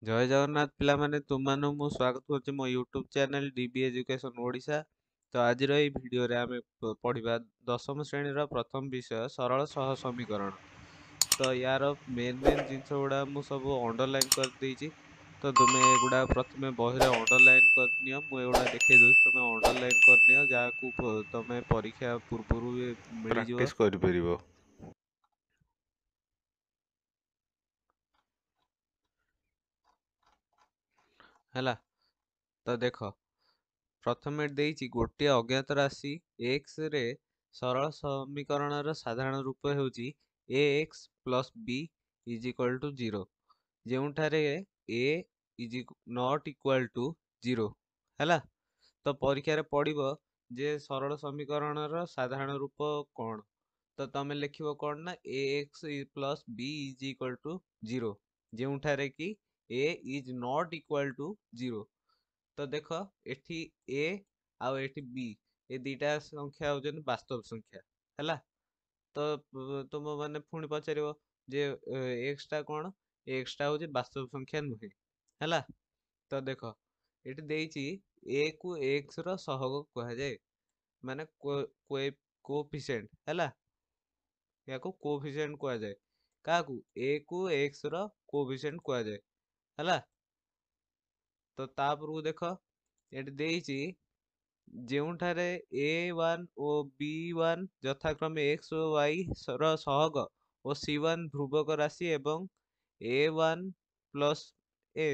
ଜୟ ଜଗନ୍ନାଥ ପିଲାମାନେ ତୁମମାନଙ୍କୁ ମୁଁ ସ୍ୱାଗତ କରୁଛି ମୋ YouTube channel D B education Odisha ତ ଆଜିର ଏହି ଭିଡ଼ିଓରେ ଆମେ ପଢ଼ିବା ଦଶମ ଶ୍ରେଣୀର ପ୍ରଥମ ବିଷୟ ସରଳ ସହ ସମୀକରଣ ତ ୟାର ମେନ୍ ମେନ୍ ଜିନିଷ ଗୁଡ଼ା ମୁଁ ସବୁ ଅଣ୍ଡରଲାଇନ୍ କରିଦେଇଛି तो तुम्हें एगुड़ा तो प्रथम बहुत अंडरलैन करनि मुझे देखे तुम अंडरलैन करनि जहाँ को तुम परीक्षा पूर्व कर तो देख प्रथम दे गोटे अज्ञात राशि एक्स रे सरल समीकरण साधारण रूप हो x plus b is equal to zero जोठारे a is not equal to zero है तो परीक्षा पड़ो जे सरल समीकरण साधारण रूप कौन तो तुम लिख कौन ना a x plus b is equal to zero जो कि a is not equal to zero तो देख ये ए आठ बी ए दीटा संख्या हूँ बास्तव संख्या है तो तुम मैंने पुणी पचार जे एक्सटा कौन एक्सटा हूँ बास्तव संख्या नुहे हला तो देखो ये दे को एक्स रहग कह जाए मान कोफिसेंट है या कोफिसेंट कह जाए क्या एक्स रोफिसेंट कह जाए है तो तापर को देख ये जोठारे ए वन ओ बी वन यथाक्रमे एक्स ओ वाई रहग और सी वन ध्रुवक राशि एवं a one plus a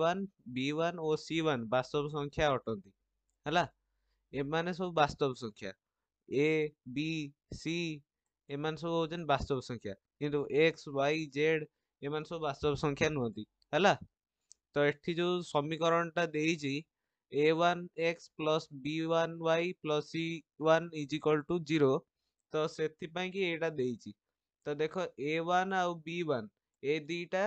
one b one ଓ ସି ୱାନ୍ ବାସ୍ତବ ସଂଖ୍ୟା ଅଟନ୍ତି ହେଲା ଏମାନେ ସବୁ ବାସ୍ତବ ସଂଖ୍ୟା ଏ ବି ସି ଏମାନେ ସବୁ ହେଉଛନ୍ତି ବାସ୍ତବ ସଂଖ୍ୟା କିନ୍ତୁ ଏକ୍ସ ୱାଇ ଜେଡ୍ ଏମାନେ ସବୁ ବାସ୍ତବ ସଂଖ୍ୟା ନୁହନ୍ତି ହେଲା ତ ଏଠି ଯେଉଁ ସମୀକରଣଟା ଦେଇଛି a one x plus b one y plus c one is equal to zero ତ ସେଥିପାଇଁ କି ଏଇଟା ଦେଇଛି ତ ଦେଖ ଏ ୱାନ୍ ଆଉ ବି ୱାନ୍ ଏ ଦୁଇଟା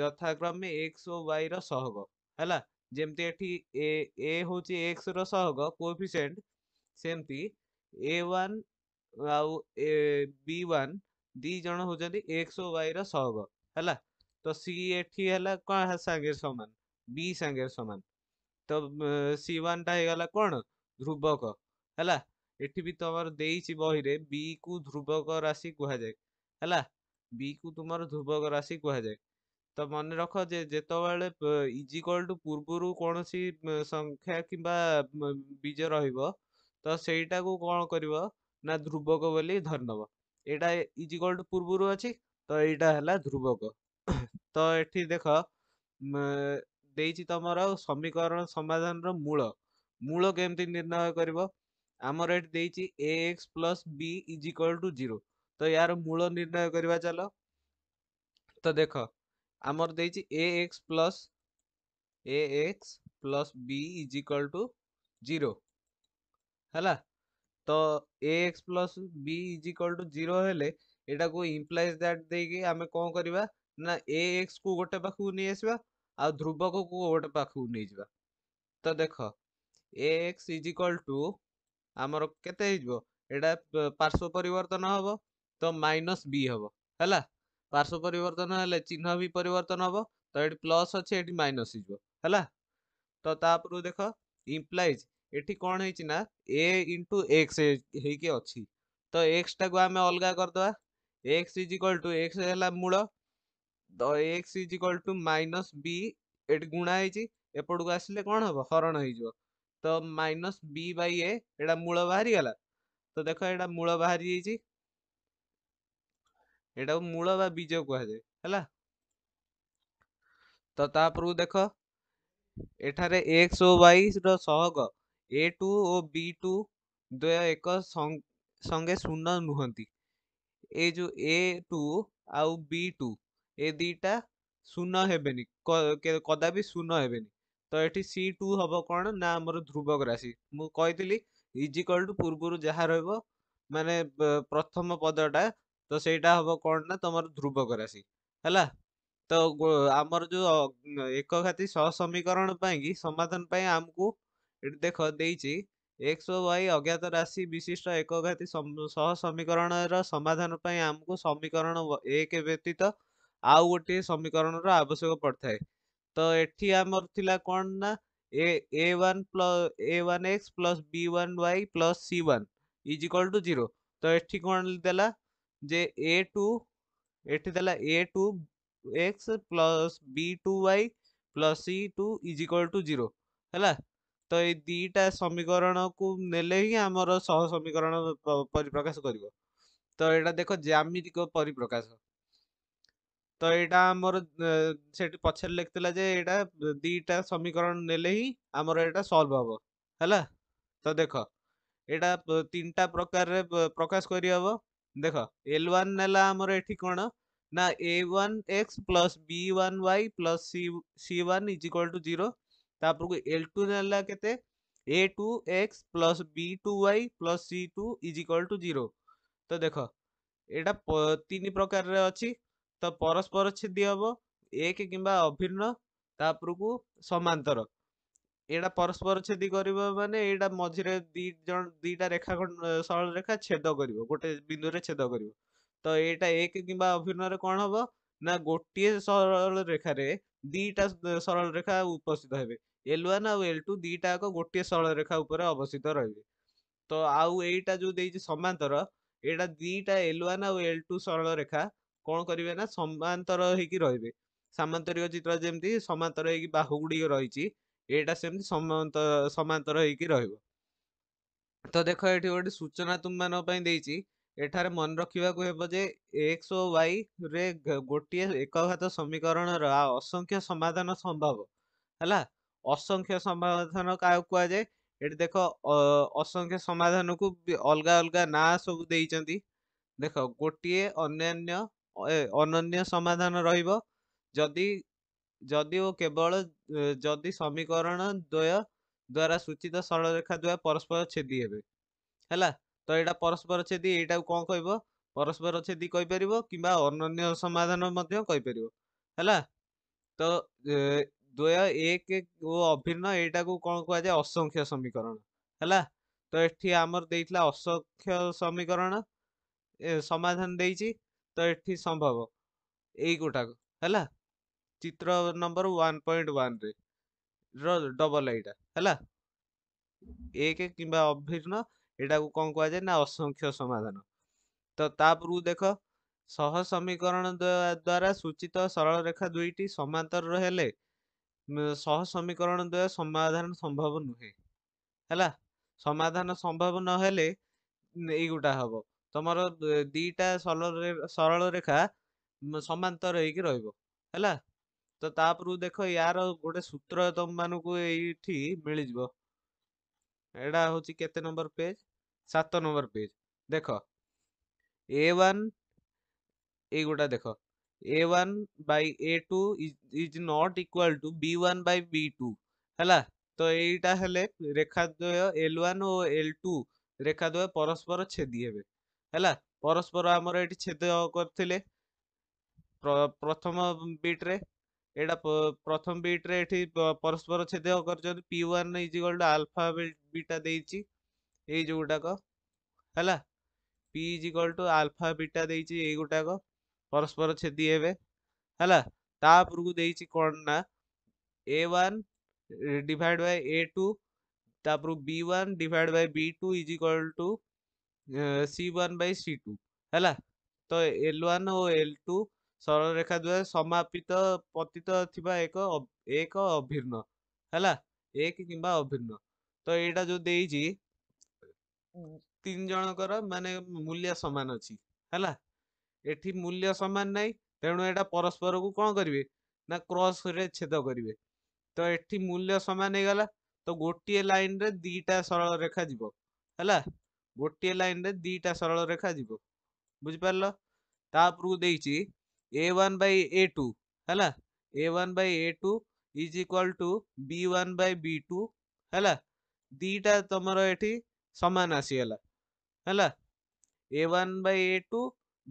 ଯଥାକ୍ରମେ ଏକ୍ସ ଓ ୱାଇର ସହଗ ହେଲା ଯେମିତି ଏଠି ଏ ଏ ହେଉଛି ଏକ୍ସର ସହଗ କୋଏଫିସିଏଣ୍ଟ ସେମିତି ଏ ୱାନ୍ ଆଉ ଏ ବି ୱାନ୍ ଦୁଇ ଜଣ ହେଉଛନ୍ତି ଏକ୍ସ ଓ ୱାଇର ସହଗ ହେଲା ତ ସି ଏଠି ହେଲା କ'ଣ ସାଙ୍ଗରେ ସମାନ ବି ସାଙ୍ଗରେ ସମାନ ତ ସି ୱାନ୍ଟା ହେଇଗଲା କ'ଣ ଧ୍ରୁବକ ହେଲା ଏଠି ବି ତମର ଦେଇଛି ବହିରେ ବି କୁ ଧ୍ରୁବକ ରାଶି କୁହାଯାଏ ହେଲା ବି କୁ ତୁମର ଧ୍ରୁବକ ରାଶି କୁହାଯାଏ ତ ମନେ ରଖ ଯେ ଯେତେବେଳେ ଇଜ୍ ଇକ୍ୱାଲ୍ ଟୁ ପୂର୍ବରୁ କୌଣସି ସଂଖ୍ୟା କିମ୍ବା ବୀଜ ରହିବ ତ ସେଇଟାକୁ କ'ଣ କରିବ ନା ଧ୍ରୁବକ ବୋଲି ଧରିନେବ ଏଇଟା ଇଜ୍ ଇକ୍ୱାଲ୍ ଟୁ ପୂର୍ବରୁ ଅଛି ତ ଏଇଟା ହେଲା ଧ୍ରୁବକ ତ ଏଠି ଦେଖ ଦେଇଛି ତମର ସମୀକରଣ ସମାଧାନର ମୂଳ ମୂଳ କେମିତି ନିର୍ଣ୍ଣୟ କରିବ ଆମର ଏଠି ଦେଇଛି a x plus b is equal to zero ତ ୟାର ମୂଳ ନିର୍ଣ୍ଣୟ କରିବା ଚାଲ ତ ଦେଖ ଆମର ଦେଇଛି a x plus a x plus b is equal to zero ହେଲା ତ a x plus b is equal to zero ହେଲେ ଏଟାକୁ ଇମ୍ପ୍ଲାଇଜ୍ ଦ୍ୟାଟ୍ ଦେଇକି ଆମେ କ'ଣ କରିବା ନା ଏ ଏକ୍ସକୁ ଗୋଟେ ପାଖକୁ ନେଇ ଆସିବା ଆଉ ଧ୍ରୁବକକୁ ଗୋଟେ ପାଖକୁ ନେଇଯିବା ତ ଦେଖ a x is equal to ଆମର କେତେ ହେଇଯିବ ଏଇଟା ପାର୍ଶ୍ୱ ପରିବର୍ତ୍ତନ ହେବ ତ ମାଇନସ୍ ବି ହେବ ହେଲା পার্শ্ব পরিবর্তন ହେଲେ ଚିହ୍ନ ବି ପରିବର୍ତ୍ତନ ହବ ତ ଏଠି ପ୍ଲସ୍ ଅଛି ଏଠି ମାଇନସ୍ ହେଇଯିବ ହେଲା ତ ତାପରୁ ଦେଖ ଇମ୍ପ୍ଲାଇଜ୍ ଏଠି କ'ଣ ହେଇଛି ନା ଏ ଇଣ୍ଟୁ ଏକ୍ସ ହେଇକି ଅଛି ତ ଏକ୍ସଟାକୁ ଆମେ ଅଲଗା କରିଦେବା x is equal to x ହେଲା ମୂଳ ତ x is equal to minus b ଏଠି ଗୁଣା ହେଇଛି ଏପଟକୁ ଆସିଲେ କ'ଣ ହବ ହରଣ ହେଇଯିବ ତ ମାଇନସ୍ ବି ବାଇ ଏ ଏଇଟା ମୂଳ ବାହାରିଗଲା ତ ଦେଖ ଏଇଟା ମୂଳ ବାହାରି ଯାଇଛି ଏଟାକୁ ମୂଳ ବା ବୀଜ କୁହାଯାଏ ହେଲା ତ ତାପରକୁ ଦେଖ ଏଠାରେ ଏକ୍ସ ଓ ୱାଇ ର ସହଗ ଏ ଟୁ ଓ ବି ଟୁ ଦ୍ୱୟ ଏକ ସଙ୍ଗେ ଶୂନ ନୁହନ୍ତି ଏ ଯୋଉ ଏ ଟୁ ଆଉ ବି ଟୁ ଏ ଦିଟା ଶୂନ ହେବେନି କଦାପି ଶୂନ ହେବେନି ତ ଏଠି ସି ଟୁ ହବ କ'ଣ ନା ଆମର ଧ୍ରୁବକ ରାଶି ମୁଁ କହିଥିଲି ଇଜିକଲ୍ ଟୁ ପୂର୍ବରୁ ଯାହା ରହିବ ମାନେ ପ୍ରଥମ ପଦଟା सेटा सही हौ कन न त ध्रुवक राशि होलाम एकी सहसमीकरण सम आमु देखिन्छ एक्स वाइ अज्ञात राशि विशिष्ट एक घाती सह समीकरण समाधान हमकु समीकरण के व्यतीत आउ गोटे समीकरण रो आवश्यक पडिताए त एन् x plus b one y plus c 0 तो एठी कोन देला যে এ টু ଏଠି ଦେଲା a two x plus b two y plus c two is equal to zero ହେଲା ତ ଏଇ ଦୁଇଟା ସମୀକରଣକୁ ନେଲେ ହିଁ ଆମର ସହ ସମୀକରଣ ପରିପ୍ରକାଶ କରିବ ତ ଏଇଟା ଦେଖ ଜ୍ୟାମିତିକ ପରିପ୍ରକାଶ ତ ଏଇଟା ଆମର ସେଠି ପଛରେ ଲେଖିଥିଲା ଯେ ଏଇଟା ଦୁଇଟା ସମୀକରଣ ନେଲେ ହିଁ ଆମର ଏଇଟା ସଲ୍ଭ ହବ ହେଲା ତ ଦେଖ ଏଇଟା ତିନିଟା ପ୍ରକାରରେ ପ୍ରକାଶ କରିହେବ ଦେଖ ଏଲ୍ ୱାନ୍ ନେଲା ଆମର ଏଠି କ'ଣ ନା a one x plus b one y plus c c one is equal to zero ତାପରକୁ ଏଲ୍ ଟୁ ନେଲା କେତେ a two x plus b two y plus c two is equal to zero ତ ଦେଖ ଏଇଟା ତିନି ପ୍ରକାରରେ ଅଛି ତ ପରସ୍ପର ଛେଦି ହେବ ଏକ କିମ୍ବା ଅଭିନ୍ନ ତାପରକୁ ସମାନ୍ତର ଏଇଟା ପରସ୍ପର ଛେଦି କରିବ ମାନେ ଏଇଟା ମଝିରେ ଦି ଜଣ ଦିଟା ରେଖା ସରଳ ରେଖା ଛେଦ କରିବ ଗୋଟେ ବିନ୍ଦୁରେ ଛେଦ କରିବ ତ ଏଇଟା ଏକ କିମ୍ବା ଅଭିନୟରେ କ'ଣ ହବ ନା ଗୋଟିଏ ସରଳ ରେଖାରେ ଦିଟା ସରଳ ରେଖା ଉପସ୍ଥିତ ହେବେ ଏଲ୍ ୱାନ୍ ଆଉ ଏଲ ଟୁ ଦିଟା ଯାକ ଗୋଟିଏ ସରଳ ରେଖା ଉପରେ ଅବସ୍ଥିତ ରହିବେ ତ ଆଉ ଏଇଟା ଯୋଉ ଦେଇଛି ସମାନ୍ତର ଏଇଟା ଦିଟା ଏଲ୍ ୱାନ୍ ଆଉ ଏଲ୍ ଟୁ ସରଳ ରେଖା କ'ଣ କରିବେ ନା ସମାନ୍ତର ହେଇକି ରହିବେ ସାମାନ୍ତରିକ ଚିତ୍ର ଯେମିତି ସମାନ୍ତର ହେଇକି ବାହୁ ଗୁଡ଼ିକ ରହିଛି ଏଇଟା ସେମିତି ସମାନ୍ତର ହେଇକି ରହିବ ତ ଦେଖ ଏଠି ଗୋଟେ ସୂଚନା ତୁମମାନଙ୍କ ପାଇଁ ଦେଇଛି ଏଠାରେ ମନେ ରଖିବାକୁ ହେବ ଯେ ଏକ୍ସ ଓ ୱାଇରେ ଗୋଟିଏ ଏକଘାତ ସମୀକରଣର ଅସଂଖ୍ୟ ସମାଧାନ ସମ୍ଭବ ହେଲା ଅସଂଖ୍ୟ ସମାଧାନ କାହାକୁ କୁହାଯାଏ ଏଠି ଦେଖ ଅସଂଖ୍ୟ ସମାଧାନକୁ ଅଲଗା ଅଲଗା ନାଁ ସବୁ ଦେଇଛନ୍ତି ଦେଖ ଗୋଟିଏ ଅନ୍ୟାନ୍ୟ ଅନନ୍ୟ ସମାଧାନ ରହିବ ଯଦି ଯଦି ଓ କେବଳ ଯଦି ସମୀକରଣ ଦ୍ୱୟ ଦ୍ୱାରା ସୂଚିତ ସରଳରେଖା ଦ୍ୱୟ ପରସ୍ପର ଛେଦି ହେବେ ହେଲା ତ ଏଇଟା ପରସ୍ପର ଛେଦି ଏଇଟାକୁ କ'ଣ କହିବ ପରସ୍ପର ଛେଦି କହିପାରିବ କିମ୍ବା ଅନନ୍ୟ ସମାଧାନ ମଧ୍ୟ କହିପାରିବ ହେଲା ତ ଦ୍ୱୟ ଏକ ଓ ଅଭିନ୍ନ ଏଇଟାକୁ କ'ଣ କୁହାଯାଏ ଅସଂଖ୍ୟ ସମୀକରଣ ହେଲା ତ ଏଠି ଆମର ଦେଇଥିଲା ଅସଂଖ୍ୟ ସମୀକରଣ ସମାଧାନ ଦେଇଛି ତ ଏଠି ସମ୍ଭବ ଏଇ ଗୋଟାକ ହେଲା ଚିତ୍ର ନମ୍ବର ୱାନ୍ ପଏଣ୍ଟ ୱାନ୍ରେ ର ଡବଲ ଏଇଟା ହେଲା ଏକ କିମ୍ବା ଅଭିନ୍ନ ଏଇଟାକୁ କ'ଣ କୁହାଯାଏ ନା ଅସଂଖ୍ୟ ସମାଧାନ ତ ତା ପୂର୍ବରୁ ଦେଖ ସହ ସମୀକରଣ ଦ୍ୱାରା ସୂଚିତ ସରଳ ରେଖା ଦୁଇଟି ସମାନ୍ତର ହେଲେ ସହ ସମୀକରଣ ଦ୍ୱୟ ସମାଧାନ ସମ୍ଭବ ନୁହେଁ ହେଲା ସମାଧାନ ସମ୍ଭବ ନହେଲେ ଏଇଗୁଟା ହବ ତମର ଦୁଇଟା ସରଳ ସରଳ ରେଖା ସମାନ୍ତର ହେଇକି ରହିବ ହେଲା ତ ତାପରୁ ଦେଖ ୟାର ଗୋଟେ ସୂତ୍ର ତମମାନଙ୍କୁ ଏଇଠି ମିଳିଯିବ ଏଇଟା ହଉଛି କେତେ ନମ୍ବର ପେଜ୍ ସାତ ନମ୍ବର ପେଜ୍ ଦେଖ ଏ ୱାନ୍ ଏଇଗୁଟା ଦେଖ a one by a two is not equal to b one by b two ହେଲା ତ ଏଇଟା ହେଲେ ରେଖାଦ୍ୱୟ ଏଲ୍ ୱାନ୍ ଓ ଏଲ୍ ଟୁ ରେଖାଦ୍ୱୟ ପରସ୍ପର ଛେଦି ହେବେ ହେଲା ପରସ୍ପର ଆମର ଏଇଠି ଛେଦ କରିଥିଲେ ପ୍ରଥମ ବିଟ୍ରେ ଏଇଟା ପ୍ରଥମ ବିଟରେ ଏଠି ପରସ୍ପର ଛେଦ କରିଛନ୍ତି P one is equal to alpha beta ଦେଇଛି ଏଇ ଯୋଉଗୁଡ଼ାକ ହେଲା P is equal to alpha beta ଦେଇଛି ଏଇ ଗୁଡ଼ାକ ପରସ୍ପର ଛେଦି ହେବେ ହେଲା ତା ଉପରକୁ ଦେଇଛି କ'ଣ ନା a one divide by a two ତାପରୁ b one divide by b two is equal to c one by c two ହେଲା ତ ଏଲ୍ ୱାନ୍ ଓ ଏଲ୍ ଟୁ ସରଳରେଖା ଦ୍ୱାରା ସମାପିତ ପତିତ ଥିବା ଏକ ଏକ ଅଭିନ୍ନ ହେଲା ଏକ କିମ୍ବା ଅଭିନ୍ନ ତ ଏଇଟା ଯୋଉ ଦେଇଛି ତିନି ଜଣଙ୍କର ମାନେ ମୂଲ୍ୟ ସମାନ ଅଛି ହେଲା ଏଠି ମୂଲ୍ୟ ସମାନ ନାହିଁ ତେଣୁ ଏଇଟା ପରସ୍ପରକୁ କ'ଣ କରିବେ ନା କ୍ରସ୍ରେ ଛେଦ କରିବେ ତ ଏଠି ମୂଲ୍ୟ ସମାନ ହେଇଗଲା ତ ଗୋଟିଏ ଲାଇନରେ ଦିଟା ସରଳ ରେଖା ଯିବ ହେଲା ଗୋଟିଏ ଲାଇନରେ ଦିଟା ସରଳ ରେଖା ଯିବ ବୁଝିପାରିଲ ତା ଉପରକୁ ଦେଇଛି a one by a two है a one by a two is equal to b one by b two है दीटा तुम ये सामान आसीगला है a one by a two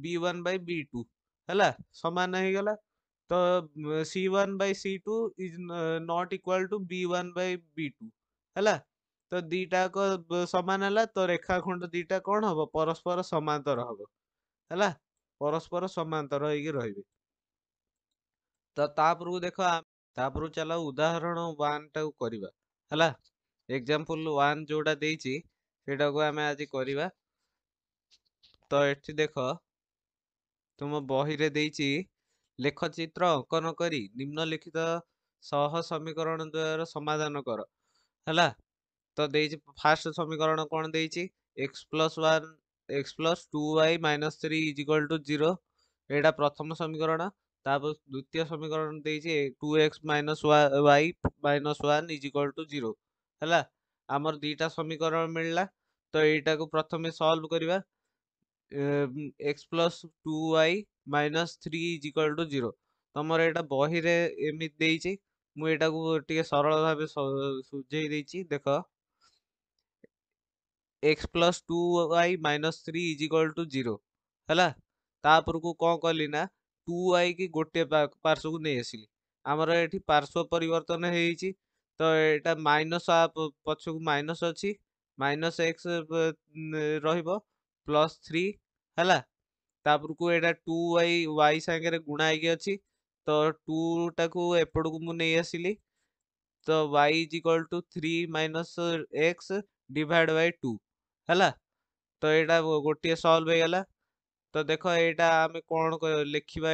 b one by b two है सामान हो तो c one by c two is not equal to b one by b two है तो दीटा को सामान है तो रेखाखंड दीटा कौन हम परस्पर सामांतर हम है ପରସ୍ପର ସମାନ୍ତର ହେଇକି ରହିବେ ତ ତାପରକୁ ଦେଖ ତାପରକୁ ଚାଲ ଉଦାହରଣ ୱାନ୍ ଟାକୁ କରିବା ହେଲା ଏକ୍ଜାମ୍ପଲ ୱାନ୍ ଯୋଉଟା ଦେଇଛି ସେଇଟାକୁ ଆମେ ଆଜି କରିବା ତ ଏଠି ଦେଖ ତୁମ ବହିରେ ଦେଇଛି ଲେଖଚିତ୍ର ଅଙ୍କନ କରି ନିମ୍ନଲିଖିତ ସହ ସମୀକରଣ ଦ୍ୱାରା ସମାଧାନ କର ହେଲା ତ ଦେଇଛି ଫାଷ୍ଟ ସମୀକରଣ କ'ଣ ଦେଇଛି x plus one x plus 2y minus 3 is equal to 0 এটা প্রথম সমীকরণ তারপর দ্বিতীয় সমীকরণ দিয়েছি 2x minus y minus 1 is equal to 0 হলা আমার দুইটা সমীকরণ মিললা তো এইটাকে প্রথমে সলভ করিবা x plus 2y minus 3 is equal to 0 তোমার এটা বহিরে এমিত দেইছি মু এটাকে টিকে সরল ভাবে সুজেই দেইছি দেখো x plus two y minus three is equal to zero ହେଲା ତାପରକୁ କ'ଣ କଲି ନା ଟୁ ୱାଇକି ଗୋଟିଏ ପାର୍ଶ୍ୱକୁ ନେଇ ଆସିଲି ଆମର ଏଠି ପାର୍ଶ୍ୱ ପରିବର୍ତ୍ତନ ହେଇଛି ତ ଏଇଟା ମାଇନସ୍ ପଛକୁ ମାଇନସ୍ ଅଛି ମାଇନସ୍ ଏକ୍ସ ରହିବ ପ୍ଲସ୍ ଥ୍ରୀ ହେଲା ତାପରକୁ ଏଇଟା ଟୁ ୱାଇ ୱାଇ ସାଙ୍ଗରେ ଗୁଣା ହେଇକି ଅଛି ତ ଟୁଟାକୁ ଏପଟକୁ ମୁଁ ନେଇ ଆସିଲି ତ y is equal to three minus x divide by two है तो यहाँ गोटे सल्व हो गला तो देख ये कौन लिखा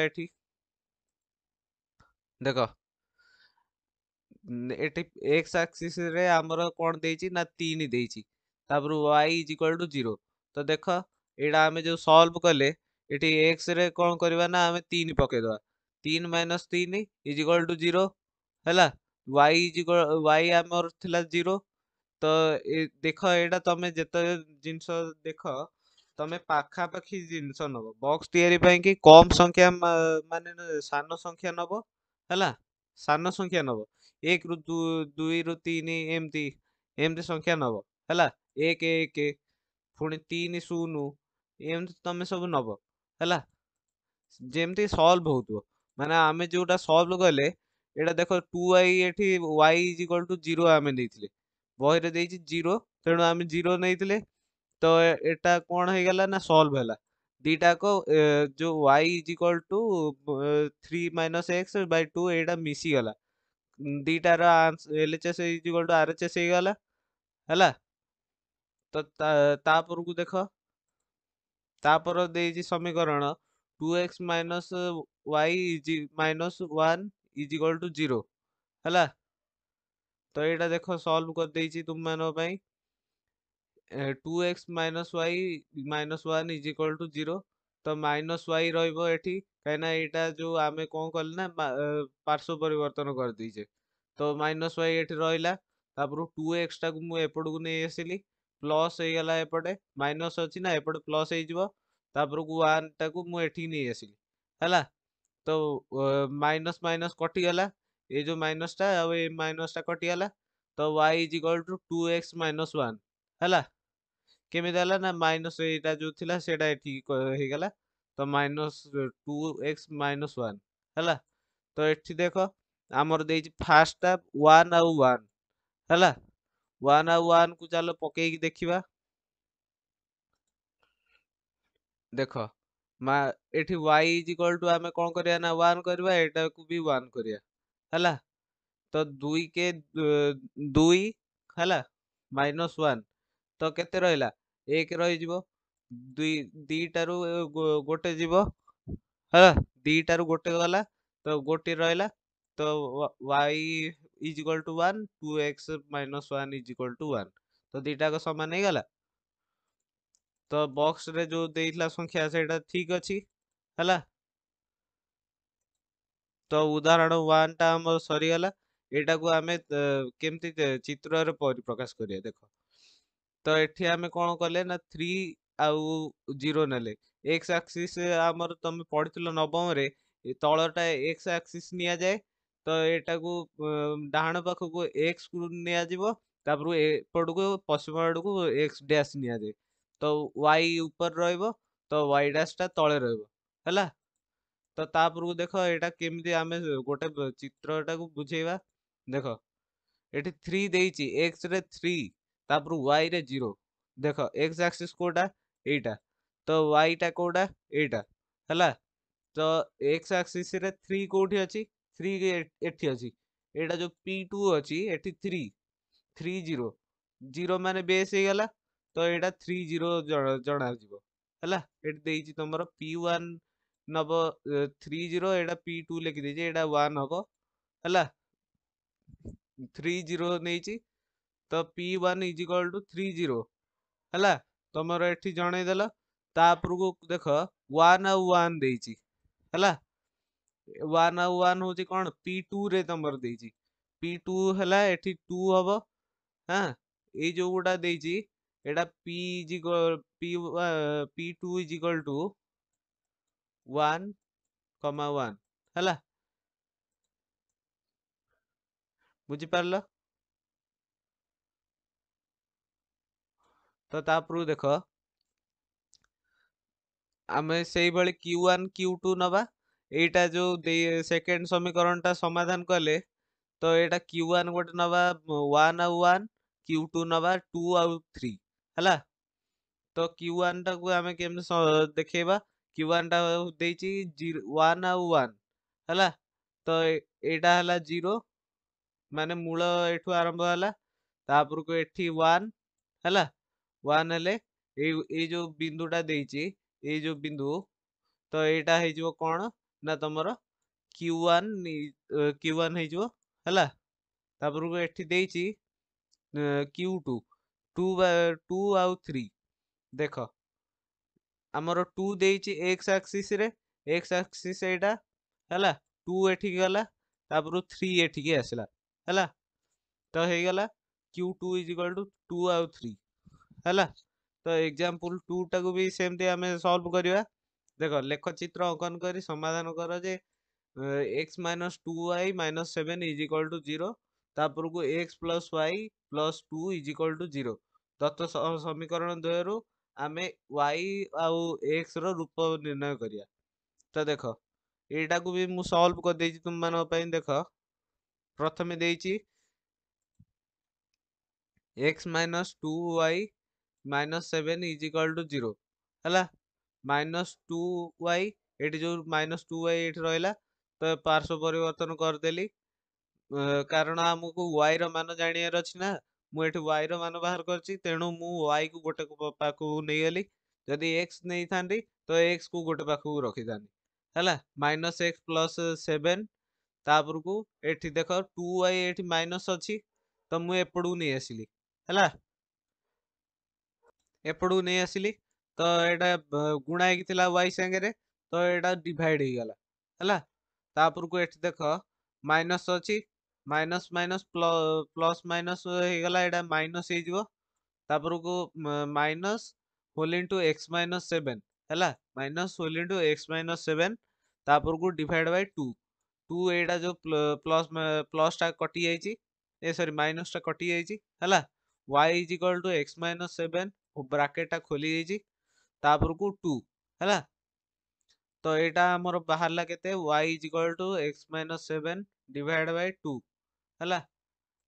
ये देख एक्स आक्सीस कौन देन देपुर वाई इज टू जीरो तो देख ये जो सल्व कले एक्स रे कौन करवा ना आम तीन पकईद तीन माइनस तीन इज टू जीरो है वाई इज वाई आम थी जीरो तो देख एटा तुम जिते जिन देख तुम्हें पखापाखी जिन नब बक्स या कम संख्या मान सान संख्या नब है सान संख्या नब एक दुई रु तीन एमती एमती संख्या नब है एक एक पुणी तीन शून एम तुम सब नब है जमती सल्व हो मैंने आम जोटा सल्व कले देख टू वाई ये y is equal to zero आम दे ବହିରେ ଦେଇଛି ଜିରୋ ତେଣୁ ଆମେ ଜିରୋ ନେଇଥିଲେ ତ ଏଟା କ'ଣ ହେଇଗଲା ନା ସଲ୍ଭ ହେଲା ଦୁଇଟାକ ଯେଉଁ y is equal to three minus x by two ଏଇଟା ମିଶିଗଲା ଦୁଇଟାର LHS is equal to RHS ହେଇଗଲା ହେଲା ତ ତାପରକୁ ଦେଖ ତାପର ଦେଇଛି ସମୀକରଣ two x minus y is minus one is equal to zero ହେଲା ତ ଏଇଟା ଦେଖ ସଲ୍ଭ କରିଦେଇଛି ତୁମମାନଙ୍କ ପାଇଁ two x minus y minus one is equal to zero ତ ମାଇନସ୍ ୱାଇ ରହିବ ଏଠି କାହିଁକିନା ଏଇଟା ଯେଉଁ ଆମେ କ'ଣ କଲେ ନା ପାର୍ଶ୍ୱ ପରିବର୍ତ୍ତନ କରିଦେଇଛେ ତ ମାଇନସ୍ ୱାଇ ଏଠି ରହିଲା ତାପରୁ ଟୁ ଏକ୍ସଟାକୁ ମୁଁ ଏପଟକୁ ନେଇ ଆସିଲି ପ୍ଲସ୍ ହେଇଗଲା ଏପଟେ ମାଇନସ୍ ଅଛି ନା ଏପଟେ ପ୍ଲସ୍ ହେଇଯିବ ତାପରକୁ ୱାନ୍ଟାକୁ ମୁଁ ଏଠିକି ନେଇ ଆସିଲି ହେଲା ତ ମାଇନସ୍ ମାଇନସ୍ କଟିଗଲା ये जो माइनस टा ये माइनस टा कटिगला तो y is equal to two x minus one है केमी है ना माइनस यहाँ जो थी से गला तो minus two x minus one है तो ये देख आमर दे फास्टा वन आउ वन है वन आउ वन को चलो पकई देखा देख मा ये वाई इज इक्वल टू आम कौन करवा ना वन करवा यू भी वन करवा ହେଲା ତ ଦୁଇ କେ ଦୁଇ ହେଲା ମାଇନସ୍ ୱାନ୍ ତ କେତେ ରହିଲା ଏକ ରହିଯିବ ଦୁଇ ଦୁଇଟାରୁ ଗୋଟେ ଯିବ ହେଲା ଦୁଇଟାରୁ ଗୋଟେ ଗଲା ତ ଗୋଟିଏ ରହିଲା ତ y is equal to one two x minus one is equal to one ତ ଦୁଇଟାକ ସମାନ ହେଇଗଲା ତ ବକ୍ସରେ ଯେଉଁ ଦେଇଥିଲା ସଂଖ୍ୟା ସେଇଟା ଠିକ୍ ଅଛି ହେଲା तो उदाहरण वन टाइम सरीगला यटा को आम के चित्र प्रकाश कर देख तो ये आम कौन कले ना थ्री आउ जीरो ने एक्स आक्सीस तुम पढ़ी नवम तलटा एक्स आक्सीस नि जाए तो यटा को डाण पाख को एक्स को निजर एपट को पश्चिम आड़ एक्स डैश नि जाए तो वाई ऊपर रो तो वाई डाशा तले रहा तो तापर देख यटा आम गोटे चित्रटा को बुझेवा देख ये थ्री देखिए एक्स रे थ्री तापर वाई रे जीरो देख एक्स एक्सीस कौटा यटा तो वाईटा कौटा यटा है तो एक्स एक्सीस थ्री कौटी अच्छी थ्री एटी अच्छी एटा जो पी टू अच्छी एटी थ्री थ्री जीरो जीरो मान बेस हो गला तो यहाँ थ्री जीरो जनाज है तुम पी वन नब थ्री जीरो पी टू लिखि देछि एटा वन हम है थ्री जीरो नेछि तो P one is equal to three zero है तुम ये जनईदल तापर को देख वन आन दे वन आन हूँ कौन पी टू रे तुम दे पी टू है टू हम हाँ ये जो गुड़ा देटा P is P P two is equal to बुझिपारल तो तापुर देख आम से क्यू वन क्यू टू नवा यहाँ जो सेकेंड समीकरण टा समाधान कले तो यहाँ क्यू वन गोटे नवा वन आन क्यू टू नवा टू आउ थ्री है तो क्यू वन टा को आम के देखेबा कि वन वन आला तो यहाँ है जीरो मान मूल यठ आरंभ हैपर को वन है जो बिंदुटा दे जो बिंदु तो यहाँ है कौन ना तुम क्यू वन क्यू वन होपर ये क्यू टू टू टू आ देख ଆମର ଟୁ ଦେଇଛି ଏକ୍ସ ଆକ୍ସିସ୍ରେ ଏକ୍ସ ଆକ୍ସିସ୍ ଏଇଟା ହେଲା ଟୁ ଏଠିକି ଗଲା ତାପରେ ଥ୍ରୀ ଏଠିକି ଆସିଲା ହେଲା ତ ହେଇଗଲା Q two is equal to two ଆଉ ଥ୍ରୀ ହେଲା ତ ଏକ୍ଜାମ୍ପଲ୍ ଟୁଟାକୁ ବି ସେମିତି ଆମେ ସଲ୍ଭ କରିବା ଦେଖ ଲେଖଚିତ୍ର ଅଙ୍କନ କରି ସମାଧାନ କର ଯେ x minus two y minus seven is equal to zero ତାପରକୁ x plus y plus two is equal to zero ଦତ୍ତ ସମୀକରଣ ଦ୍ୱୟରୁ आमे वाई आउ रूप निर्णय करिया तो देख यटा को भी मुझे सल्व करदे तुम मानी देख प्रथम x minus two y minus seven is equal to zero minus two y ये जो माइनस टू वाई ये रहा तो पार्श्व परदेली कारण आमको वाई रान जानियर अच्छी ना मुझे वाई रान बाहर करेणु वाई को गोटे पाक नहींगली जदि एक्स नहीं था तो एक्स को गोटे पाख रखी था माइनस एक्स प्लस सेवेन तापर को ये देख टू वाई एट माइनस अच्छी तो मुझे एपटू नहीं आसली हैपटू नहीं आसली तो यहाँ गुणा ही वाई सांगे तो यहाँ डिड हो गला है देख माइनस अच्छी মাইনস ମାଇନସ୍ ପ୍ଲସ୍ ମାଇନସ୍ ହେଇଗଲା ଏଇଟା ମାଇନସ୍ ହେଇଯିବ ତାପରକୁ minus whole into x minus seven ହେଲା minus whole into x minus seven ତାପରକୁ ଡିଭାଇଡ଼ ବାଇ ଟୁ ଟୁ ଏଇଟା ଯେଉଁ ପ୍ଲସ୍ ପ୍ଲସ୍ଟା କଟିଯାଇଛି ଏ ସରି ମାଇନସ୍ଟା କଟିଯାଇଛି ହେଲା y is equal to x minus seven ବ୍ରାକେଟ୍ଟା ଖୋଲିଯାଇଛି ତାପରକୁ ଟୁ ହେଲା ତ ଏଇଟା ଆମର ବାହାରିଲା କେତେ y is equal to x minus seven divide by two है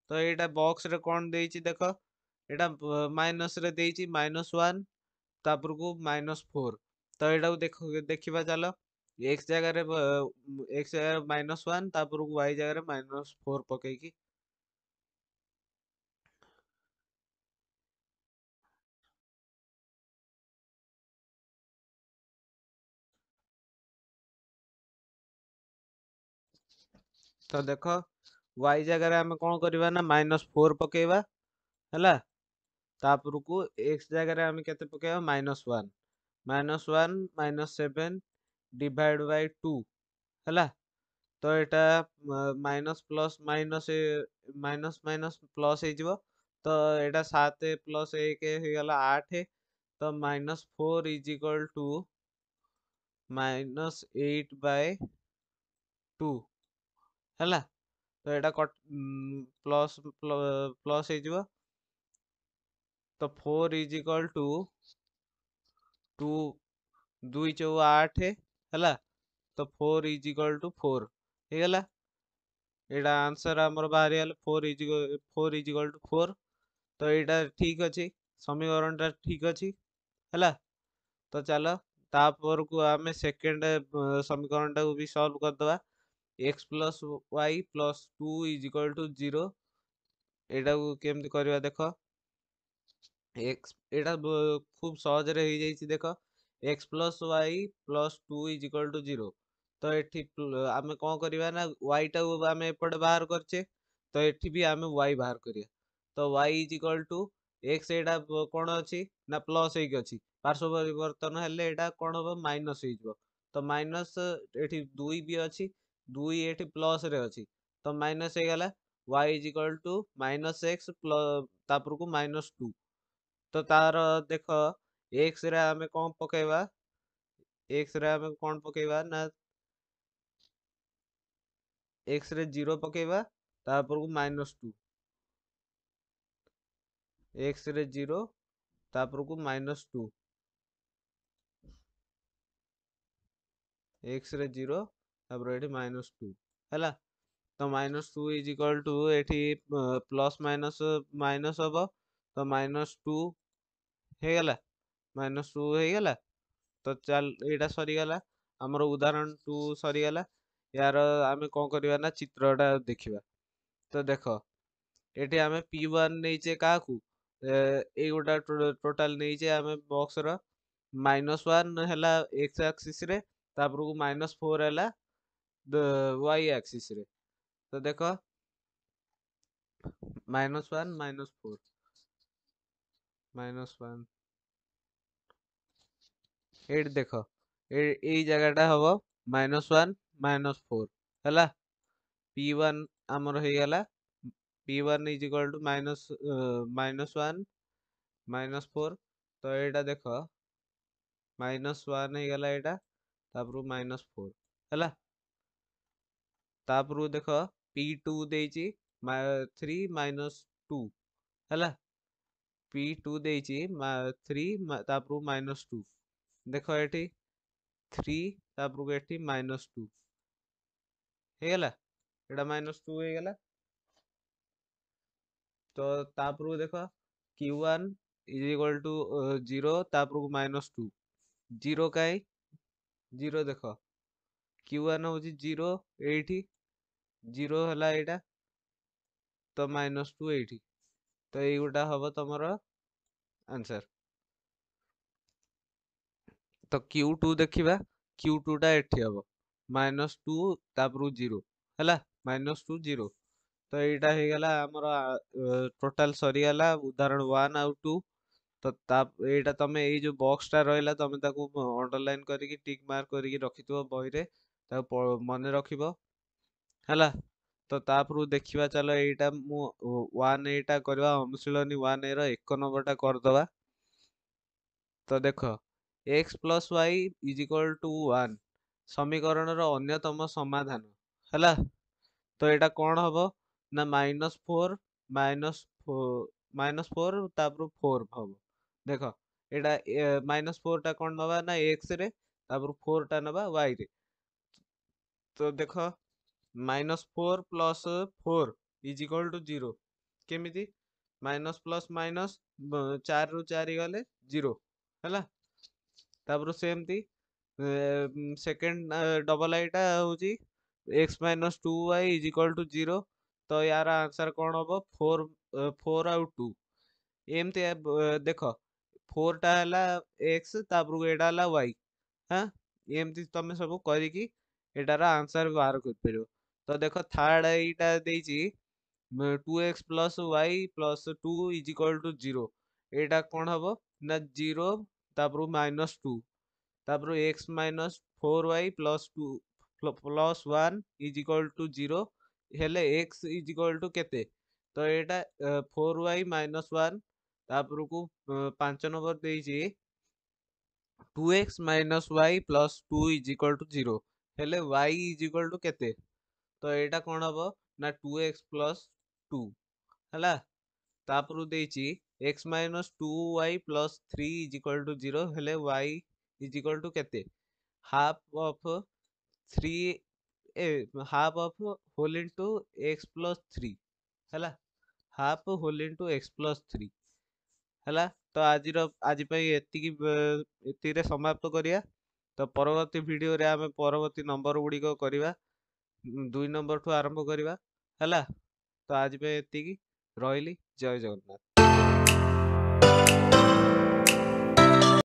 तो यहाँ बक्स कौन दे देख यहाँ माइनस माइनस वन तापर को माइनस फोर तो यू देख देखा चल एक्स जगार एक्स जगार माइनस वन तापर को वाई जगार माइनस फोर पक तो देखो वाई जगार आम कौन करवा माइनस फोर पकेवा है तापर को एक्स जगह आम के पक minus one minus one minus seven divide by two है तो यहाँ minus plus minus minus minus plus हो तो यहाँ सात प्लस एक होगा आठ तो minus four is equal to minus eight by two है तो यहाँ कट प्लस प्लस हो तो फोर इजिकल टू टू दुई चौ आठ है तो फोर इजिकल टू फोर ठीक है यहाँ आंसर आम बाहर four is four is equal to four तो ये ठीक अच्छे समीकरण ठीक अच्छे है तो चल तापर को आम सेकेंड समीकरण टा टाक सल्व करदे x plus y plus 2 is equal to 0 এটাকু কেমতি করিবা দেখো x এটা খুব সহজরে হয়ে যাইছি দেখো x plus y plus 2 is equal to 0 তো এটি আমি কোন করিবা না y টা আমি এপটে বাহার করছে তো এটি বি আমি y বাহার করিয়া তো y is equal to x এটা কোন আছে না প্লাস হইকি আছে পার্শ্ব পরিবর্তন হলে এটা কোন হবে মাইনাস হই যাব তো মাইনাস এটি 2 বি আছে दुई एट प्लस अच्छी तो माइनस हो गला y is equal to minus x plus minus two तो तार देख एक्स रे कौन पकेबा एक्स रे कौन पकेबा एक्स रे जीरो पकेबा तापर माइनस टू एक्स रे जीरो को माइनस टू एक्स रे जीरो माइनस टू है तो minus two is equal to ये प्लस माइनस माइनस हम तो माइनस टू होगा माइनस टू होगा तो चल यहाँ सरीगला आम उदाहरण टू सरीगला यार आम कौन करवा चित्रटा देखा तो देख ये आम पी नहींचे क्या ये गोटा टोटाल नहींचे आम बक्सर माइनस वाला एक्स आक्सीस माइनस फोर है ওয়াই অ্যাক্সিসে তো দেখো minus one minus four minus one ଏଇଠି ଦେଖ ଏଇ ଜାଗାଟା ହବ ମାଇନସ୍ ୱାନ୍ ମାଇନସ୍ ଫୋର୍ ହେଲା ପି ୱାନ୍ ଆମର ହେଇଗଲା P one is equal to minus minus one minus four ତ ଏଇଟା ଦେଖ ମାଇନସ୍ ୱାନ୍ ହେଇଗଲା ଏଇଟା ତାପରୁ ମାଇନସ୍ ଫୋର୍ ହେଲା तापर देख पी टू दे थ्री माइनस टू है पी टू दे थ्री तापर माइनस टू देख ये थ्री तापर ये माइनस टू होगा माइनस टू होगा तो तापर देख Q one is equal to zero तापर माइनस टू जीरो कहीं जीरो देख क्यू वन हूँ जीरो ଜିରୋ ହେଲା ଏଇଟା ତ ମାଇନସ୍ ଟୁ ଏଇଠି ତ ଏଇଗୁଟା ହବ ତମର ଆନ୍ସର ତ କ୍ୟୁ ଟୁ ଦେଖିବା କ୍ୟୁ ଟୁଟା ଏଠି ହବ ମାଇନସ୍ ଟୁ ତାପରୁ ଜିରୋ ହେଲା ମାଇନସ୍ ଟୁ ଜିରୋ ତ ଏଇଟା ହେଇଗଲା ଆମର ଟୋଟାଲ ସରିଗଲା ଉଦାହରଣ ୱାନ୍ ଆଉ ଟୁ ତ ତା ଏଇଟା ତମେ ଏଇ ଯୋଉ ବକ୍ସଟା ରହିଲା ତମେ ତାକୁ ଅଣ୍ଡରଲାଇନ୍ କରିକି ଟିକ୍ ମାର୍କ କରିକି ରଖିଥିବ ବହିରେ ତାକୁ ମନେ ରଖିବ ହେଲା ତ ତାପରୁ ଦେଖିବା ଚାଲ ଏଇଟା ମୁଁ ୱାନ୍ ଏଟା କରିବା ଅନୁଶୀଳନୀ ୱାନ୍ ଏର ଏକ ନମ୍ବରଟା କରିଦେବା ତ ଦେଖ x plus y is equal to one ସମୀକରଣର ଅନ୍ୟତମ ସମାଧାନ ହେଲା ତ ଏଇଟା କ'ଣ ହବ ନା minus four minus minus four ତାପରୁ ଫୋର୍ ହବ ଦେଖ ଏଇଟା ମାଇନସ୍ ଫୋର୍ଟା କ'ଣ ନେବା ନା ଏକ୍ସରେ ତାପରୁ ଫୋର୍ଟା ନେବା ୱାଇରେ ତ ଦେଖ minus four plus four is equal to zero केमी माइनस प्लस माइनस चार रु चार गले जीरो है सेमती सेकेंड डबल आईटा हूँ x minus two y is equal to zero तो यार आंसर कौन हम फोर फोर आउ टू एमती देख फोरटा है एक्स तापर वाई हाँ एमती तुम सब कर आंसर बाहर कर तो देख थार्ड यहाँ दे two x plus y plus two is equal to zero यहाँ कौन हम ना जीरो माइनस टू तापर x minus four y plus two plus one is equal to zero x is equal to के तो ये फोर वाई माइनस वन तापर को पांच नंबर दे two x minus y plus two is equal to zero y is equal to के तो यहाँ कौन हम ना टू एक्स प्लस टू है तापर देखिए x minus two y plus three is equal to zero y is equal to के half of three a half of whole into x plus three है half whole into x plus three है तो आज आज ये समाप्त करवा तो परवर्त भिडे आम परवर्त नंबर गुड़िक करवा ଦୁଇ ନମ୍ବରଠୁ ଆରମ୍ଭ କରିବା ହେଲା ତ ଆଜି ପାଇଁ ଏତିକି ରହିଲି ଜୟ ଜଗନ୍ନାଥ